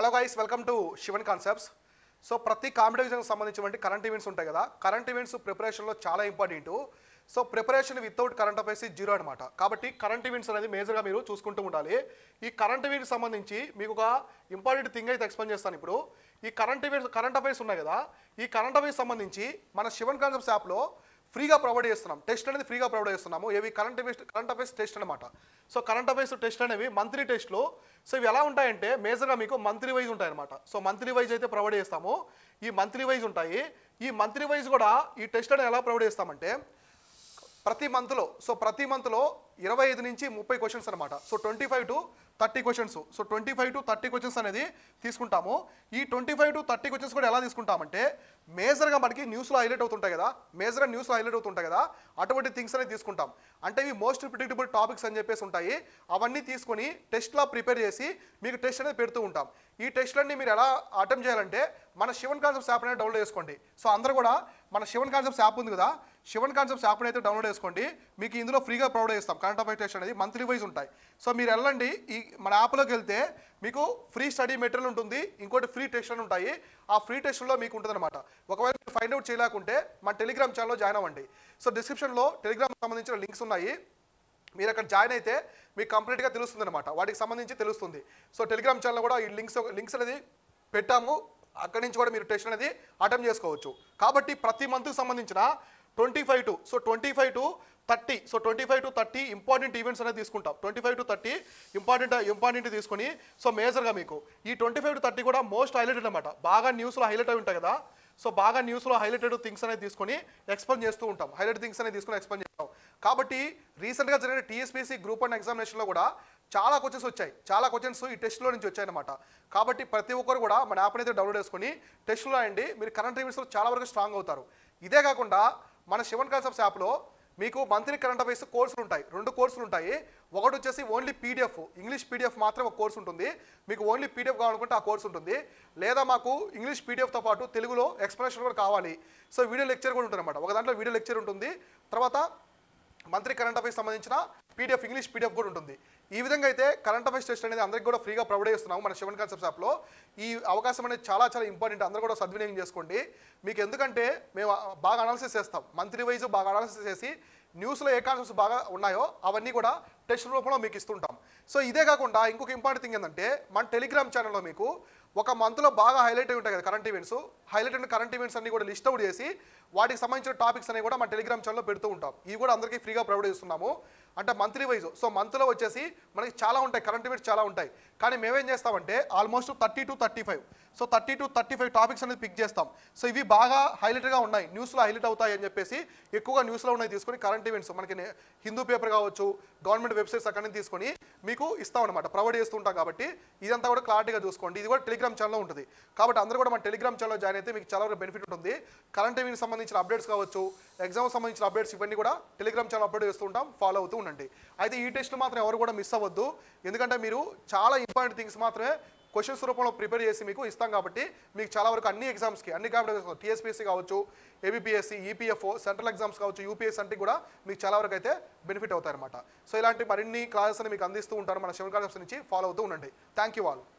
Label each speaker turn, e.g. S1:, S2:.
S1: hello guys welcome to Shivan concepts so ప్రతి కాంపిటీషన్కి సంబంధించినటువంటి కరెంట్ ఈవెంట్స్ ఉంటాయి కదా కరెంట్ ఈవెంట్స్ ప్రిపరేషన్లో చాలా important so preparation without current affairs zero అనమాట కాబట్టి కరెంట్ ఈవెంట్స్ అనేది మేజర్గా మీరు చూసుకుంటూ ఉండాలి ఈ కరెంట్ ఈవెంట్కి సంబంధించి మీకు ఒక ఇంపార్టెంట్ థింగ్ అయితే ఎక్స్ప్లెయిన్ చేస్తాను ఇప్పుడు ఈ కరెంట్ ఈవెంట్స్ కరెంట్ అఫైర్స్ ఉన్నాయి కదా ఈ కరెంట్ అఫైర్స్ సంబంధించి మన శివన్ కాన్సెప్ట్స్ యాప్లో ఫ్రీగా ప్రొవైడ్ చేస్తున్నాం టెస్ట్ అనేది ఫ్రీగా ప్రొవైడ్ చేస్తున్నాము ఏవి current affairs current affairs test అనమాట సో కరెంట్ అఫేర్స్ టెస్ట్ అనేవి మంత్లీ టెస్ట్లో సో ఇవి ఎలా ఉంటాయంటే మేజర్గా మీకు మంత్లీ వైజ్ ఉంటాయి అనమాట సో మంత్లీ వైజ్ అయితే ప్రొవైడ్ చేస్తాము ఈ మంత్లీ వైజ్ ఉంటాయి ఈ మంత్లీ వైజ్ కూడా ఈ టెస్ట్ అనేది ఎలా ప్రొవైడ్ చేస్తామంటే ప్రతి మంత్లో సో ప్రతి మంత్లో ఇరవై ఐదు నుంచి ముప్పై క్వశ్చన్స్ అనమాట so twenty five to thirty questions so twenty five to thirty questions అనేది తీసుకుంటాము ఈ twenty five to thirty questions కూడా ఎలా తీసుకుంటామంటే మేజర్గా మనకి న్యూస్లో హైలైట్ అవుతుంటాయి కదా మేజర్గా న్యూస్లో హైలైట్ అవుతుంటాయి కదా అటువంటి థింగ్స్ అనేది తీసుకుంటాం అంటే ఇవి మోస్ట్ ప్రిడిక్టబుల్ టాపిక్స్ అని చెప్పేసి ఉంటాయి అవన్నీ తీసుకొని టెస్ట్లా ప్రిపేర్ చేసి మీకు టెస్ట్ అనేది పెడుతూ ఉంటాం ఈ టెస్ట్లన్నీ మీరు ఎలా అటెంప్ట్ చేయాలంటే మన శివన్ కాన్సెప్ట్స్ యాప్ అనేది డౌన్లోడ్ చేసుకోండి సో అందరూ కూడా మన శివన్ కాన్సెప్ట్స్ యాప్ ఉంది కదా శివన్ కాన్సెప్ట్స్ యాప్ అయితే డౌన్లోడ్ చేసుకోండి మీకు ఇందులో ఫ్రీగా ప్రొవైడ్ చేస్తాం కరెంట్ అఫైర్ టెస్ట్ అనేది మంత్లీ వైజ్ ఉంటాయి సో మీరు వెళ్ళండి ఈ మన యాప్లోకి వెళ్తే మీకు ఫ్రీ స్టడీ మెటీరియల్ ఉంటుంది ఇంకోటి ఫ్రీ టెస్ట్ అని ఉంటాయి ఆ ఫ్రీ టెస్ట్లో మీకు ఉంటుందన్నమాట ఒకవేళ మీరు ఫైండ్ అవుట్ చేయలేకుంటే మన టెలిగ్రామ్ ఛానల్లో జాయిన్ అవ్వండి సో డిస్క్రిప్షన్లో టెలిగ్రామ్ సంబంధించిన లింక్స్ ఉన్నాయి మీరు అక్కడ జాయిన్ అయితే మీకు కంప్లీట్గా తెలుస్తుంది అనమాట వాటికి సంబంధించి తెలుస్తుంది సో టెలిగ్రామ్ ఛానల్ కూడా ఈ లింక్స్ లింక్స్ అనేది పెట్టాము అక్కడి నుంచి కూడా మీరు టెస్ట్ అనేది అటెంప్ట్ చేసుకోవచ్చు కాబట్టి ప్రతి మంత్కి సంబంధించిన twenty five to so twenty five to thirty so twenty five to thirty important events అనేది తీసుకుంటాం twenty five to thirty important important తీసుకొని సో మేజర్గా మీకు ఈ ట్వంటీ ఫైవ్ టు థర్టీ కూడా మోస్ట్ హైలైటెడ్ అనమాట బాగా న్యూస్లో హైలైట్ అయి ఉంటాయి కదా సో బాగా న్యూస్లో హైలైటెడ్ థింగ్స్ అనేది తీసుకొని ఎక్స్ప్లెయిన్ చేస్తూ ఉంటాం హైలైట్ థింగ్స్ అనేది తీసుకొని ఎక్స్ప్లెయిన్ చేస్తాం కాబట్టి రీసెంట్గా జరిగిన టీఎస్పీసీ గ్రూప్ వన్ ఎగ్జామినేషన్లో కూడా చాలా క్వశ్చన్స్ వచ్చాయి చాలా క్వశ్చన్స్ ఈ టెస్ట్లో నుంచి వచ్చాయన్నమాట కాబట్టి ప్రతి ఒక్కరు కూడా మన యాప్ని అయితే డౌన్లోడ్ చేసుకొని టెస్ట్లో రాయండి మీరు కరెంట్ ఈవెంట్స్లో చాలా వరకు స్ట్రాంగ్ అవుతారు ఇదే కాకుండా మన శివన్ కాన్సెప్ట్స్ యాప్లో మీకు మంత్లీ కరెంట్ అఫైర్స్ కోర్సులు ఉంటాయి రెండు కోర్సులు ఉంటాయి ఒకటి వచ్చేసి ఓన్లీ పీడిఎఫ్ ఇంగ్లీష్ పీడిఎఫ్ మాత్రం ఒక కోర్సు ఉంటుంది మీకు ఓన్లీ పీడిఎఫ్ కావాలనుకుంటే ఆ కోర్సు ఉంటుంది లేదా మాకు ఇంగ్లీష్ పీడిఎఫ్తో పాటు తెలుగులో ఎక్స్ప్లెనేషన్ కూడా కావాలి సో వీడియో లెక్చర్ కూడా ఉంటుంది అనమాట ఒక దాంట్లో వీడియో లెక్చర్ ఉంటుంది తర్వాత మంత్రి కరెంట్ అఫైర్స్ సంబంధించిన పీడిఎఫ్ ఇంగ్లీష్ పీడిఎఫ్ కూడా ఉంటుంది ఈ విధంగా అయితే కరెంట్ అఫైర్స్ టెస్ట్ అనేది అందరికీ కూడా ఫ్రీగా ప్రొవైడ్ చేస్తున్నాము మన శివన్ కాన్సెప్ట్ యాప్లో ఈ అవకాశం అనేది చాలా చాలా ఇంపార్టెంట్ అందరూ కూడా సద్వినియోగం చేసుకోండి మీకు ఎందుకంటే మేము బాగా అనాలిసిస్ చేస్తాం మంత్రి వైజ్ బాగా అనాలిసిస్ చేసి న్యూస్లో ఏ కాన్సెప్ట్స్ బాగా ఉన్నాయో అవన్నీ కూడా టెస్ట్ రూపంలో మీకు ఇస్తుంటాం సో ఇదే కాకుండా ఇంకొక ఇంపార్టెంట్ థింగ్ ఏంటంటే మన టెలిగ్రామ్ ఛానల్లో మీకు ఒక మంత్లో బాగా హైలైట్ అయి ఉంటాయి కదా కరెంట్ ఈవెంట్స్ హైలైట్ అయిన కరెంట్ ఈవెంట్స్ అన్ని కూడా లిస్ట్ అవుట్ చేసి వాటికి సంబంధించిన టాపిక్స్ అనేవి కూడా మన టెలిగ్రామ్ ఛానల్లో పెడుతూ ఉంటాం ఇవి కూడా అందరికీ ఫ్రీగా ప్రొవైడ్ చేస్తున్నాము అంటే మంత్లీ వైజ్ సో మంత్లో వచ్చేసి మనకి చాలా ఉంటాయి కరెంట్ ఈవెంట్స్ చాలా ఉంటాయి కానీ మేమేం చేస్తామంటే almost thirty to thirty five so thirty to thirty five topics అనేది పిక్ చేస్తాం సో ఇవి బాగా హైలైట్గా ఉన్నాయి న్యూస్లో హైలైట్ అవుతాయి అని చెప్పేసి ఎక్కువగా న్యూస్లో ఉన్నాయి తీసుకొని కరెంట్ ఈవెంట్స్ మనకి హిందూ పేపర్ కావచ్చు గవర్నమెంట్ వెబ్సైట్స్ అక్కడ నుంచి తీసుకొని మీకు ఇస్తాం అనమాట ప్రొవైడ్ చేస్తుంటాం కాబట్టి ఇదంతా కూడా క్లారిటీగా చూసుకోండి ఇది కూడా టెలిగ్రామ్ ఛానల్లో ఉంటుంది కాబట్టి అందరూ కూడా మన టెలిగ్రామ్ ఛానల్లో జాయిన్ అయితే మీకు చాలా వరకు బెనిఫిట్ ఉంటుంది కరెంట్ ఈవెంట్కి సంబంధించిన అప్డేట్స్ కావచ్చు ఎగ్జామ్ సంబంధించిన అప్డేట్స్ ఇవన్నీ కూడా టెలిగ్రామ్ ఛానల్ అప్డేట్ చేస్తుంటాం ఫాలో అవుతూ ఉండండి అయితే ఈ టెస్ట్లు మాత్రం ఎవరు కూడా మిస్ అవ్వద్దు ఎందుకంటే మీరు చాలా ఇంపార్టెంట్ థింగ్స్ మాత్రమే క్వశ్చన్స్ రూపంలో ప్రిపేర్ చేసి మీకు ఇస్తాం కాబట్టి మీకు చాలా వరకు అన్ని ఎగ్జామ్స్కి అన్ని కాంపిటేటివ్ టీఎస్పీఎస్సీ కావచ్చు ఏబిపిఎస్సి ఈపీఎఫ్ఓ సెంట్రల్ ఎగ్జామ్స్ కావచ్చు యూపీఎస్ అంటే కూడా మీకు చాలా వరకు అయితే బెనిఫిట్ అవుతాయన్నమాట సో ఇలాంటి మరిన్ని క్లాసెస్ని మీకు అందిస్తూ ఉంటారు మన శివన్ కాలేజ్ నుంచి ఫాలో అవుతూ ఉండండి థ్యాంక్ యూ వాళ్ళు